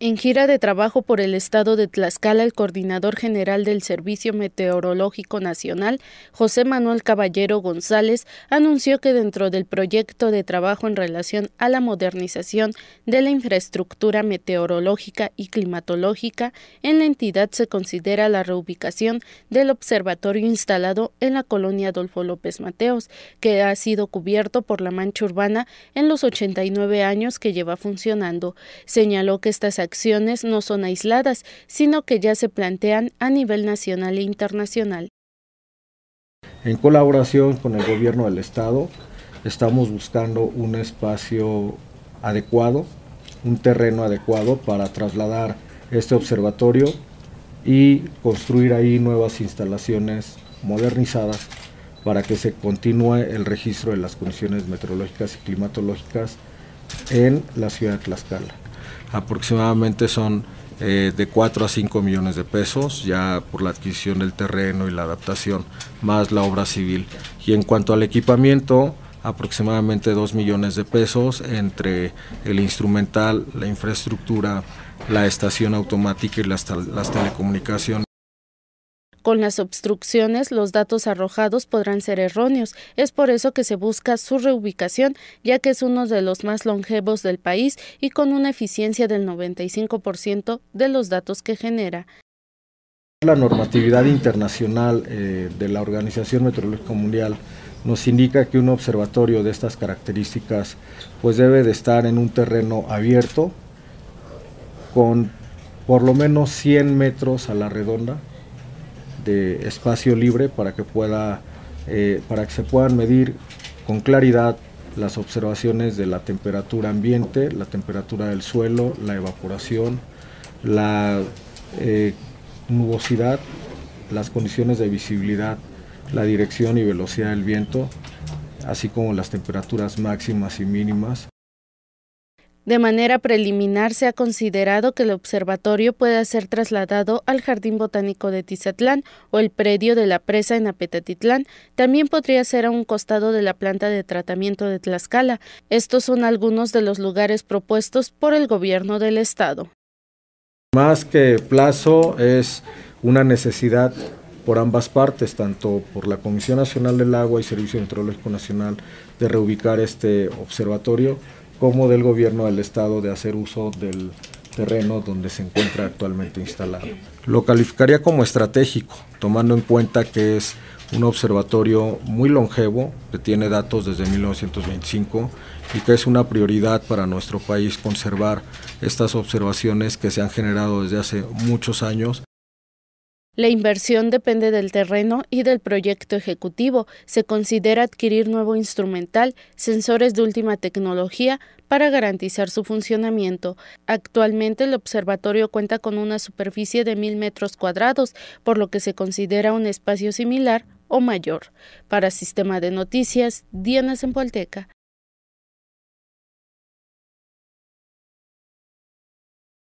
En gira de trabajo por el estado de Tlaxcala, el coordinador general del Servicio Meteorológico Nacional, José Manuel Caballero González, anunció que dentro del proyecto de trabajo en relación a la modernización de la infraestructura meteorológica y climatológica en la entidad se considera la reubicación del observatorio instalado en la colonia Adolfo López Mateos, que ha sido cubierto por la mancha urbana en los 89 años que lleva funcionando. Señaló que estas no son aisladas, sino que ya se plantean a nivel nacional e internacional. En colaboración con el gobierno del Estado, estamos buscando un espacio adecuado, un terreno adecuado para trasladar este observatorio y construir ahí nuevas instalaciones modernizadas para que se continúe el registro de las condiciones meteorológicas y climatológicas en la ciudad de Tlaxcala aproximadamente son eh, de 4 a 5 millones de pesos, ya por la adquisición del terreno y la adaptación, más la obra civil. Y en cuanto al equipamiento, aproximadamente 2 millones de pesos entre el instrumental, la infraestructura, la estación automática y las telecomunicaciones. Con las obstrucciones, los datos arrojados podrán ser erróneos. Es por eso que se busca su reubicación, ya que es uno de los más longevos del país y con una eficiencia del 95% de los datos que genera. La normatividad internacional eh, de la Organización Meteorológica Mundial nos indica que un observatorio de estas características pues debe de estar en un terreno abierto con por lo menos 100 metros a la redonda de espacio libre para que pueda eh, para que se puedan medir con claridad las observaciones de la temperatura ambiente, la temperatura del suelo, la evaporación, la eh, nubosidad, las condiciones de visibilidad, la dirección y velocidad del viento, así como las temperaturas máximas y mínimas. De manera preliminar se ha considerado que el observatorio pueda ser trasladado al Jardín Botánico de Tizatlán o el predio de la presa en Apetatitlán. También podría ser a un costado de la planta de tratamiento de Tlaxcala. Estos son algunos de los lugares propuestos por el gobierno del estado. Más que plazo es una necesidad por ambas partes, tanto por la Comisión Nacional del Agua y Servicio Meteorológico Nacional de reubicar este observatorio como del gobierno del estado de hacer uso del terreno donde se encuentra actualmente instalado. Lo calificaría como estratégico, tomando en cuenta que es un observatorio muy longevo, que tiene datos desde 1925 y que es una prioridad para nuestro país conservar estas observaciones que se han generado desde hace muchos años la inversión depende del terreno y del proyecto ejecutivo. Se considera adquirir nuevo instrumental, sensores de última tecnología para garantizar su funcionamiento. Actualmente el observatorio cuenta con una superficie de mil metros cuadrados, por lo que se considera un espacio similar o mayor. Para Sistema de Noticias, Diana Zempolteca.